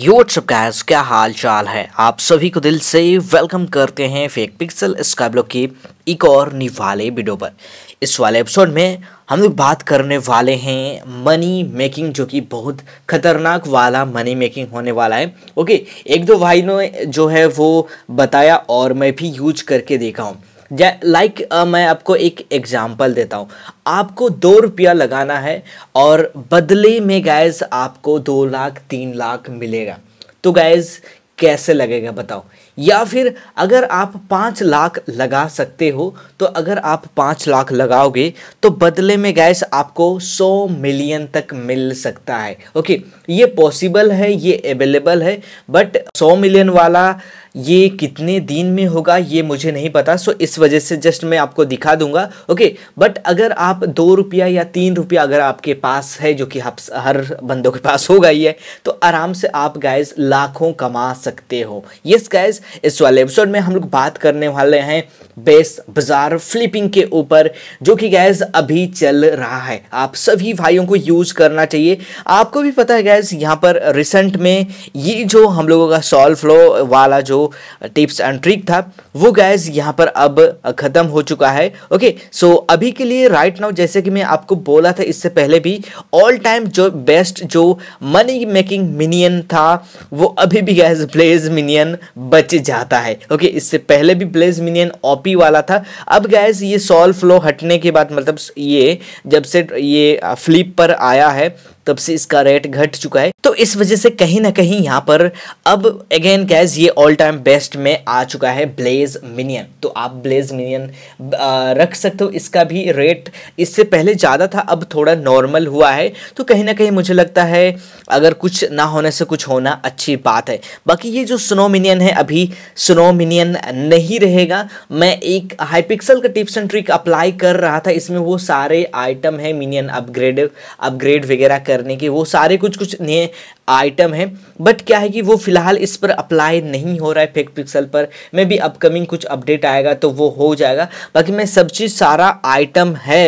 यो WhatsApp gas क्या हाल चाल है आप सभी को दिल से वेलकम करते हैं फेक पिक्सल ब्लॉक की एक और निवाले वीडियो पर इस वाले एपिसोड में हम लोग बात करने वाले हैं मनी मेकिंग जो कि बहुत खतरनाक वाला मनी मेकिंग होने वाला है ओके एक दो भाई ने जो है वो बताया और मैं भी यूज करके देखा हूँ लाइक like, uh, मैं आपको एक एग्जाम्पल देता हूँ आपको दो रुपया लगाना है और बदले में गैस आपको दो लाख तीन लाख मिलेगा तो गैस कैसे लगेगा बताओ या फिर अगर आप पाँच लाख लगा सकते हो तो अगर आप पाँच लाख लगाओगे तो बदले में गैस आपको सौ मिलियन तक मिल सकता है ओके ये पॉसिबल है ये अवेलेबल है बट सौ मिलियन वाला ये कितने दिन में होगा ये मुझे नहीं पता सो इस वजह से जस्ट मैं आपको दिखा दूंगा ओके बट अगर आप दो रुपया या तीन रुपया अगर आपके पास है जो कि आप हर बंदों के पास होगा ही है तो आराम से आप गाइज लाखों कमा सकते हो यस गाइज इस वाले एपिसोड में हम लोग बात करने वाले हैं बेस बाजार फ्लिपिंग के ऊपर जो कि गैस अभी चल रहा है आप सभी भाइयों को यूज़ करना चाहिए आपको भी पता है गैस यहाँ पर रिसेंट में ये जो हम लोगों का सॉल्व फ्लो वाला जो टिप्स एंड ट्रिक था वो गैस यहाँ पर अब ख़त्म हो चुका है ओके सो अभी के लिए राइट नाउ जैसे कि मैं आपको बोला था इससे पहले भी ऑल टाइम जो बेस्ट जो मनी मेकिंग मिनियन था वो अभी भी गैस ब्लेज मिनियन बच जाता है ओके इससे पहले भी ब्लेज मिनियन ओपी वाला था अब गैस ये सॉल्व फ्लो हटने के बाद मतलब ये जब से ये फ्लिप पर आया है तब से इसका रेट घट चुका है तो इस वजह से कहीं ना कहीं यहाँ पर अब अगेन कैज ये ऑल टाइम बेस्ट में आ चुका है ब्लेज मिनियन तो आप ब्लेज मिनियन रख सकते हो इसका भी रेट इससे पहले ज़्यादा था अब थोड़ा नॉर्मल हुआ है तो कहीं ना कहीं मुझे लगता है अगर कुछ ना होने से कुछ होना अच्छी बात है बाकी ये जो स्नो मिनियन है अभी स्नो मिनियन नहीं रहेगा मैं एक हाईपिक्सल का टिप्स एंड ट्रिक अप्लाई कर रहा था इसमें वो सारे आइटम है मिनियन अपग्रेड अपग्रेड वगैरह कर करने के वो सारे कुछ कुछ नए आइटम हैं बट क्या है कि वो फ़िलहाल इस पर अप्लाई नहीं हो रहा है फेक पिक्सल पर मे भी अपकमिंग कुछ अपडेट आएगा तो वो हो जाएगा बाकी मैं सब चीज़ सारा आइटम है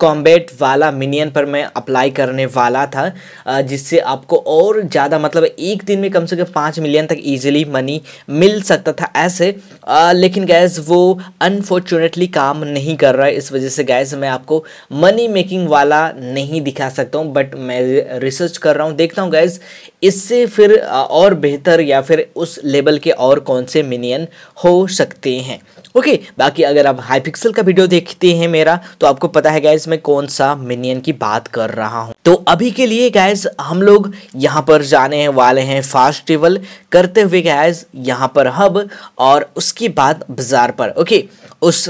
कॉम्बेट वाला मिनियन पर मैं अप्लाई करने वाला था आ, जिससे आपको और ज़्यादा मतलब एक दिन में कम से कम पाँच मिलियन तक ईजिली मनी मिल सकता था ऐसे आ, लेकिन गैस वो अनफॉर्चुनेटली काम नहीं कर रहा है इस वजह से गैस मैं आपको मनी मेकिंग वाला नहीं दिखा सकता हूँ बट मैं रिसर्च कर रहा हूँ देखता हूँ गैस इससे फिर और बेहतर या फिर उस लेवल के और कौन से मिनियन हो सकते हैं ओके okay, बाकी अगर आप हाई पिक्सल का वीडियो देखते हैं मेरा तो आपको पता है गैस मैं कौन सा मिनियन की बात कर रहा हूँ तो अभी के लिए गैस हम लोग यहाँ पर जाने वाले हैं फास्ट ट्रेवल करते हुए गैस यहाँ पर हब और उसके बाद बाजार पर ओके okay, उस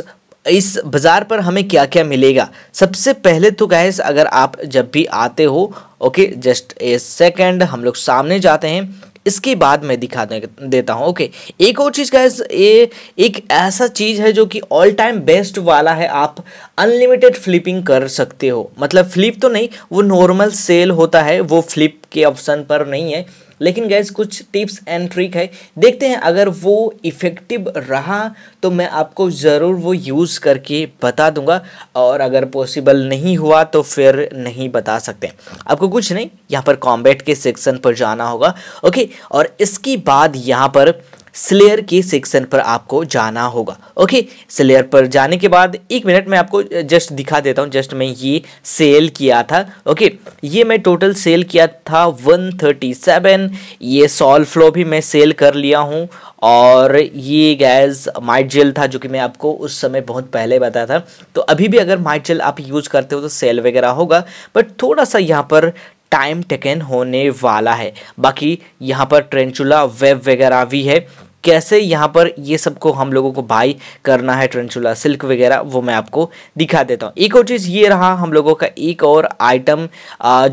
इस बाज़ार पर हमें क्या क्या मिलेगा सबसे पहले तो गैस अगर आप जब भी आते हो ओके जस्ट ए सेकेंड हम लोग सामने जाते हैं इसके बाद मैं दिखा दे, देता हूँ ओके एक और चीज़ गैस ये एक ऐसा चीज़ है जो कि ऑल टाइम बेस्ट वाला है आप अनलिमिटेड फ्लिपिंग कर सकते हो मतलब फ्लिप तो नहीं वो नॉर्मल सेल होता है वो फ्लिप के ऑप्शन पर नहीं है लेकिन गैस कुछ टिप्स एंड ट्रिक है देखते हैं अगर वो इफ़ेक्टिव रहा तो मैं आपको ज़रूर वो यूज़ करके बता दूंगा और अगर पॉसिबल नहीं हुआ तो फिर नहीं बता सकते आपको कुछ नहीं यहाँ पर कॉम्बैट के सेक्शन पर जाना होगा ओके और इसके बाद यहाँ पर स्लेयर के सेक्शन पर आपको जाना होगा ओके स्लेयर पर जाने के बाद एक मिनट में आपको जस्ट दिखा देता हूँ जस्ट मैं ये सेल किया था ओके ये मैं टोटल सेल किया था 137 ये सॉल फ्लो भी मैं सेल कर लिया हूँ और ये गैस माइट जेल था जो कि मैं आपको उस समय बहुत पहले बताया था तो अभी भी अगर माइट जेल आप यूज़ करते हो तो सेल वगैरह होगा बट थोड़ा सा यहाँ पर टाइम टेकन होने वाला है बाकी यहाँ पर ट्रेंचुला वेब वगैरह भी है कैसे यहाँ पर ये सबको हम लोगों को बाई करना है ट्रंचूला सिल्क वगैरह वो मैं आपको दिखा देता हूँ एक और चीज़ ये रहा हम लोगों का एक और आइटम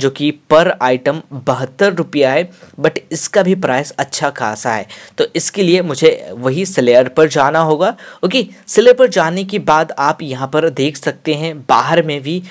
जो कि पर आइटम बहत्तर रुपया है बट इसका भी प्राइस अच्छा खासा है तो इसके लिए मुझे वही स्लेयर पर जाना होगा ओके सिलेयर पर जाने के बाद आप यहाँ पर देख सकते हैं बाहर में भी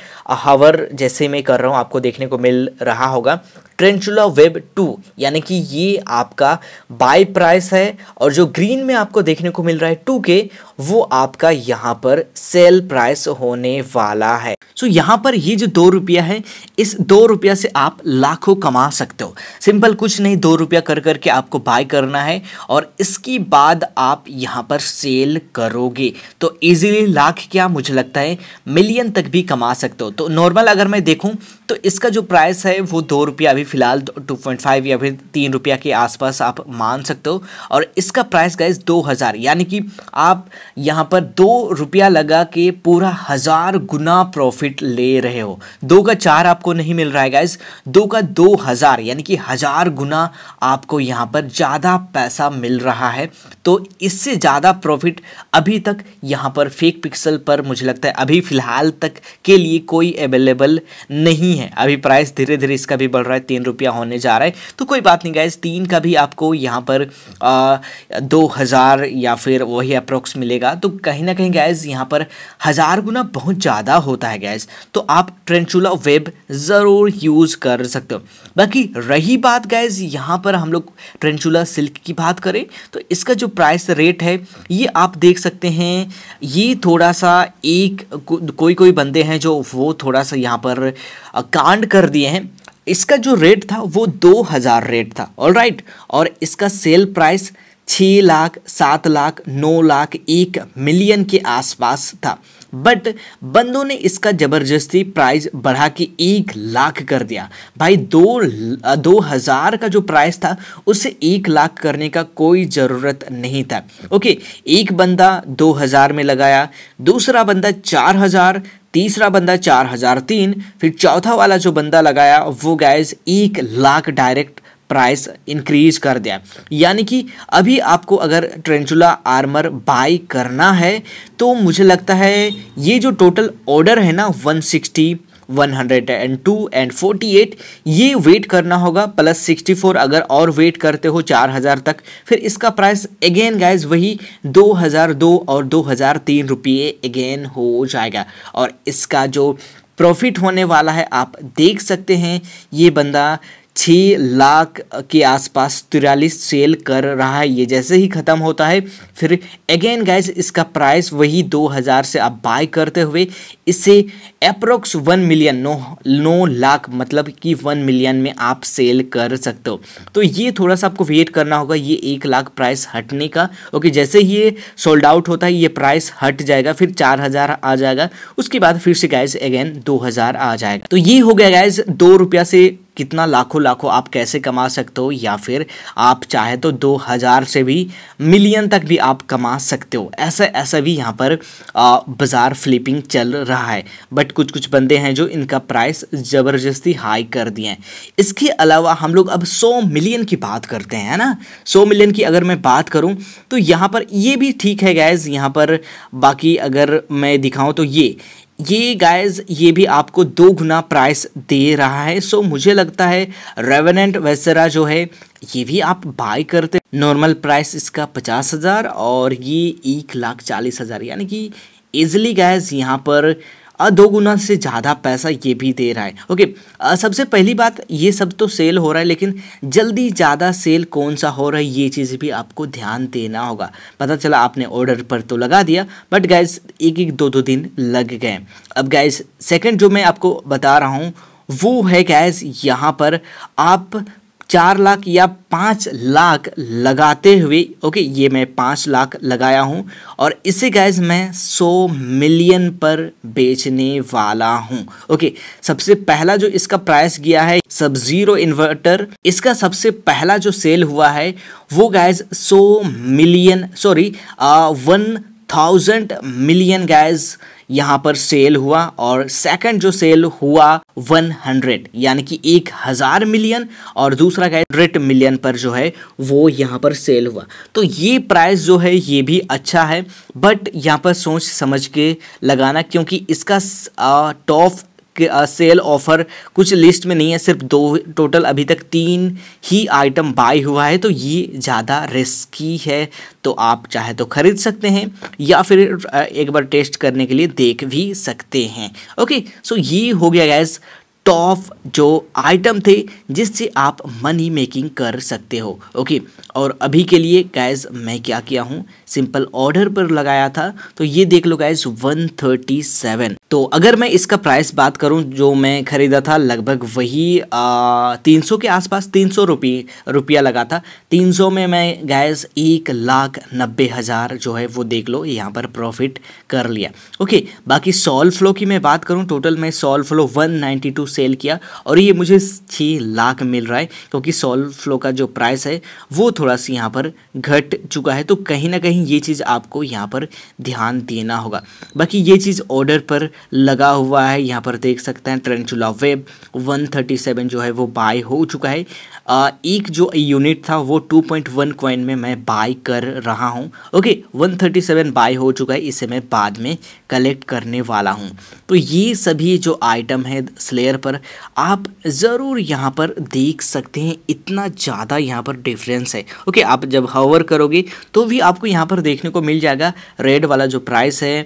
हावर जैसे मैं कर रहा हूँ आपको देखने को मिल रहा होगा ट्रेंचुला वेब टू यानी कि ये आपका बाय प्राइस है और जो ग्रीन में आपको देखने को मिल रहा है टू के वो आपका यहाँ पर सेल प्राइस होने वाला है सो so, यहाँ पर ये जो दो रुपया है इस दो रुपया से आप लाखों कमा सकते हो सिंपल कुछ नहीं दो रुपया कर करके आपको बाय करना है और इसके बाद आप यहाँ पर सेल करोगे तो इजीली लाख क्या मुझे लगता है मिलियन तक भी कमा सकते हो तो नॉर्मल अगर मैं देखूँ तो इसका जो प्राइस है वो दो रुपया अभी फ़िलहाल टू पॉइंट फाइव या फिर तीन रुपया के आसपास आप मान सकते हो और इसका प्राइस गाइज दो हज़ार यानी कि आप यहाँ पर दो रुपया लगा के पूरा हज़ार गुना प्रॉफिट ले रहे हो दो का चार आपको नहीं मिल रहा है गाइज दो का दो हज़ार यानी कि हज़ार गुना आपको यहाँ पर ज़्यादा पैसा मिल रहा है तो इससे ज़्यादा प्रॉफिट अभी तक यहाँ पर फेक पिक्सल पर मुझे लगता है अभी फ़िलहाल तक के लिए कोई अवेलेबल नहीं है अभी प्राइस धीरे धीरे इसका भी बढ़ रहा है तीन रुपया होने जा रहा है तो कोई बात नहीं गाइज तीन का भी आपको यहाँ पर आ, दो हज़ार या फिर वही अप्रोक्स मिलेगा करेगा तो कहीं ना कहीं गैस यहाँ पर हज़ार गुना बहुत ज़्यादा होता है गैस तो आप ट्रेंचुला वेब ज़रूर यूज़ कर सकते हो बाकी रही बात गैस यहाँ पर हम लोग ट्रेंचुला सिल्क की बात करें तो इसका जो प्राइस रेट है ये आप देख सकते हैं ये थोड़ा सा एक को, कोई कोई बंदे हैं जो वो थोड़ा सा यहाँ पर कांड कर दिए हैं इसका जो रेट था वो दो हज़ार रेट था ऑल राइट और इसका सेल प्राइस छः लाख सात लाख नौ लाख एक मिलियन के आसपास था बट बंदों ने इसका ज़बरदस्ती प्राइस बढ़ा के एक लाख कर दिया भाई दो दो हज़ार का जो प्राइस था उसे एक लाख करने का कोई ज़रूरत नहीं था ओके एक बंदा दो हज़ार में लगाया दूसरा बंदा चार हज़ार तीसरा बंदा चार हज़ार तीन फिर चौथा वाला जो बंदा लगाया वो गैस एक लाख डायरेक्ट प्राइस इंक्रीज कर दिया यानी कि अभी आपको अगर ट्रेंचुला आर्मर बाई करना है तो मुझे लगता है ये जो टोटल ऑर्डर है ना 160 102 एंड 48 ये वेट करना होगा प्लस 64 अगर और वेट करते हो 4000 तक फिर इसका प्राइस अगेन गाइज वही 2002 और 2003 रुपये अगेन हो जाएगा और इसका जो प्रॉफिट होने वाला है आप देख सकते हैं ये बंदा छः लाख के आसपास तिरालीस सेल कर रहा है ये जैसे ही ख़त्म होता है फिर अगेन गाइस इसका प्राइस वही दो हज़ार से आप बाय करते हुए इसे अप्रोक्स वन मिलियन नौ नौ लाख मतलब कि वन मिलियन में आप सेल कर सकते हो तो ये थोड़ा सा आपको वेट करना होगा ये एक लाख प्राइस हटने का ओके जैसे ही ये सोल्ड आउट होता है ये प्राइस हट जाएगा फिर चार हज़ार आ जाएगा उसके बाद फिर से गाइज अगेन दो हज़ार आ जाएगा तो ये हो गया गाइज दो रुपया से कितना लाखों लाखों आप कैसे कमा सकते हो या फिर आप चाहे तो दो हज़ार से भी मिलियन तक भी आप कमा सकते हो ऐसा ऐसा भी यहाँ पर बाज़ार फ्लिपिंग चल रहा है बट कुछ कुछ बंदे हैं जो इनका प्राइस ज़बरदस्ती हाई कर दिए हैं इसके अलावा हम लोग अब सौ मिलियन की बात करते हैं ना सौ मिलियन की अगर मैं बात करूँ तो यहाँ पर ये भी ठीक है गैज़ यहाँ पर बाकी अगर मैं दिखाऊँ तो ये ये गाइस ये भी आपको दो गुना प्राइस दे रहा है सो मुझे लगता है रेवेनेंट वेसरा जो है ये भी आप बाय करते नॉर्मल प्राइस इसका पचास हज़ार और ये एक लाख चालीस हज़ार यानी कि ईजिली गाइस यहाँ पर दो गुना से ज़्यादा पैसा ये भी दे रहा है ओके सबसे पहली बात ये सब तो सेल हो रहा है लेकिन जल्दी ज़्यादा सेल कौन सा हो रहा है ये चीज़ भी आपको ध्यान देना होगा पता चला आपने ऑर्डर पर तो लगा दिया बट गैस एक एक दो दो दिन लग गए अब गैस सेकेंड जो मैं आपको बता रहा हूँ वो है गैस यहाँ पर आप चार लाख या पाँच लाख लगाते हुए ओके ये मैं पाँच लाख लगाया हूँ और इसे गैस मैं सौ मिलियन पर बेचने वाला हूँ ओके सबसे पहला जो इसका प्राइस गया है सब जीरो इन्वर्टर इसका सबसे पहला जो सेल हुआ है वो गैस सौ million sorry one thousand million guys यहाँ पर सेल हुआ और सेकंड जो सेल हुआ वन हंड्रेड यानी कि एक हज़ार मिलियन और दूसरा गैस हंड्रेड मिलियन पर जो है वो यहाँ पर सेल हुआ तो ये प्राइस जो है ये भी अच्छा है बट यहाँ पर सोच समझ के लगाना क्योंकि इसका टॉप uh, सेल ऑफर कुछ लिस्ट में नहीं है सिर्फ दो टोटल अभी तक तीन ही आइटम बाय हुआ है तो ये ज़्यादा रिस्की है तो आप चाहे तो खरीद सकते हैं या फिर एक बार टेस्ट करने के लिए देख भी सकते हैं ओके सो ये हो गया गैस टॉप जो आइटम थे जिससे आप मनी मेकिंग कर सकते हो ओके और अभी के लिए गैस मैं क्या किया हूँ सिंपल ऑर्डर पर लगाया था तो ये देख लो गैस 137 तो अगर मैं इसका प्राइस बात करूँ जो मैं ख़रीदा था लगभग वही आ, 300 के आसपास तीन सौ रुपया लगा था 300 में मैं गैस एक लाख नब्बे हज़ार जो है वो देख लो यहाँ पर प्रॉफिट कर लिया ओके बाकी सॉल फ्लो की मैं बात करूँ टोटल मैं सॉल फ्लो वन सेल किया और ये मुझे छः लाख मिल रहा है क्योंकि सोल फ्लो का जो प्राइस है वो थोड़ा सा यहाँ पर घट चुका है तो कहीं ना कहीं ये चीज़ आपको यहाँ पर ध्यान देना होगा बाकी ये चीज़ ऑर्डर पर लगा हुआ है यहाँ पर देख सकते हैं ट्रेंड चुला वेब वन जो है वो बाय हो चुका है आ, एक जो यूनिट था वो 2.1 कॉइन में मैं बाय कर रहा हूँ ओके 137 बाय हो चुका है इसे मैं बाद में कलेक्ट करने वाला हूँ तो ये सभी जो आइटम है स्लेयर पर आप ज़रूर यहाँ पर देख सकते हैं इतना ज़्यादा यहाँ पर डिफरेंस है ओके आप जब हवर करोगे तो भी आपको यहाँ पर देखने को मिल जाएगा रेड वाला जो प्राइस है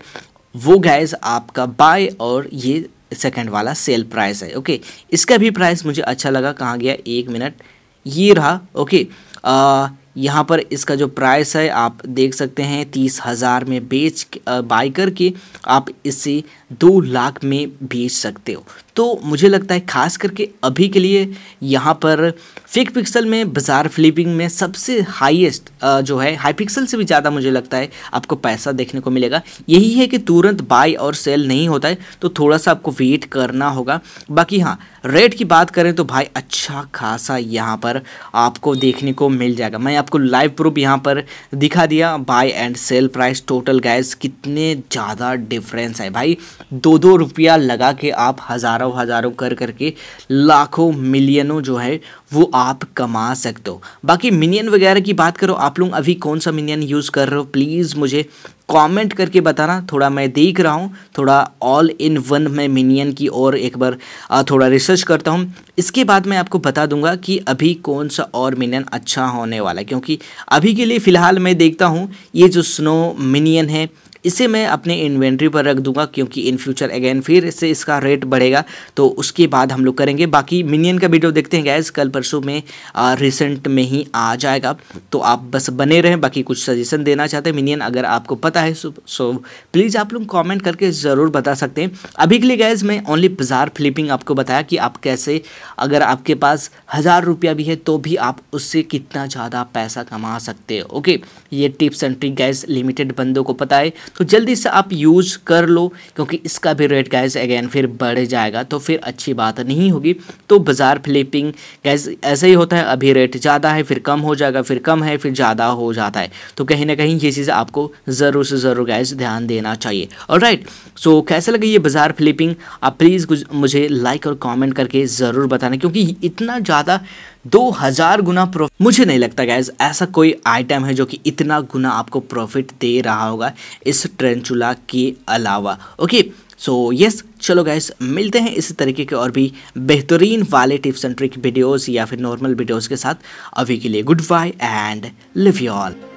वो गैस आपका बाय और ये सेकंड वाला सेल प्राइस है ओके इसका भी प्राइस मुझे अच्छा लगा कहाँ गया एक मिनट ये रहा ओके आ, यहाँ पर इसका जो प्राइस है आप देख सकते हैं तीस हज़ार में बेच बाई करके आप इसे दो लाख में बेच सकते हो तो मुझे लगता है खास करके अभी के लिए यहाँ पर फिक पिक्सल में बाज़ार फ्लिपिंग में सबसे हाईएस्ट जो है हाई पिक्सल से भी ज़्यादा मुझे लगता है आपको पैसा देखने को मिलेगा यही है कि तुरंत बाई और सेल नहीं होता है तो थोड़ा सा आपको वेट करना होगा बाकी हाँ रेट की बात करें तो भाई अच्छा खासा यहाँ पर आपको देखने को मिल जाएगा मैं आपको लाइव प्रूफ यहाँ पर दिखा दिया buy and sell price total guys कितने ज़्यादा डिफरेंस है भाई दो दो रुपया लगा के आप हज़ारों हज़ारों कर करके लाखों मिलियनों जो है वो आप कमा सकते हो बाकी मिनियन वगैरह की बात करो आप लोग अभी कौन सा मिनियन यूज़ कर रहे हो प्लीज़ मुझे कमेंट करके बताना थोड़ा मैं देख रहा हूँ थोड़ा ऑल इन वन मैं मिनियन की और एक बार थोड़ा रिसर्च करता हूँ इसके बाद मैं आपको बता दूंगा कि अभी कौन सा और मिनियन अच्छा होने वाला है क्योंकि अभी के लिए फ़िलहाल मैं देखता हूँ ये जो स्नो मिनियन है इसे मैं अपने इन्वेंट्री पर रख दूंगा क्योंकि इन फ्यूचर अगेन फिर से इसका रेट बढ़ेगा तो उसके बाद हम लोग करेंगे बाकी मिनियन का वीडियो देखते हैं गैस कल परसों में आ, रिसेंट में ही आ जाएगा तो आप बस बने रहें बाकी कुछ सजेशन देना चाहते हैं मिनियन अगर आपको पता है सो, सो प्लीज़ आप लोग कॉमेंट करके ज़रूर बता सकते हैं अभी के लिए गैस मैं ओनली बाजार फ्लिपिंग आपको बताया कि आप कैसे अगर आपके पास हज़ार रुपया भी है तो भी आप उससे कितना ज़्यादा पैसा कमा सकते हैं ओके ये tips and trick guys limited बंदों को पता है तो जल्दी से आप यूज़ कर लो क्योंकि इसका भी रेट गैस अगेन फिर बढ़ जाएगा तो फिर अच्छी बात नहीं होगी तो बाज़ार फ्लिपिंग गैस ऐसा ही होता है अभी रेट ज़्यादा है फिर कम हो जाएगा फिर कम है फिर ज़्यादा हो जाता है तो कहीं ना कहीं ये चीज़ आपको ज़रूर से ज़रूर गैस ध्यान देना चाहिए और राइट सो कैसे लगे ये बाज़ार फ्लिपिंग आप प्लीज़ मुझे लाइक और कॉमेंट करके ज़रूर बताना क्योंकि इतना ज़्यादा दो हज़ार गुना प्रॉफिट मुझे नहीं लगता गैज ऐसा कोई आइटम है जो कि इतना गुना आपको प्रॉफिट दे रहा होगा इस ट्रेंचुला के अलावा okay so so, yes yes, चलो गैस मिलते हैं इसी तरीके के और भी बेहतरीन वाले टिप्स एंड ट्रिक वीडियोज़ या फिर नॉर्मल वीडियोज़ के साथ अभी के लिए goodbye and leave you all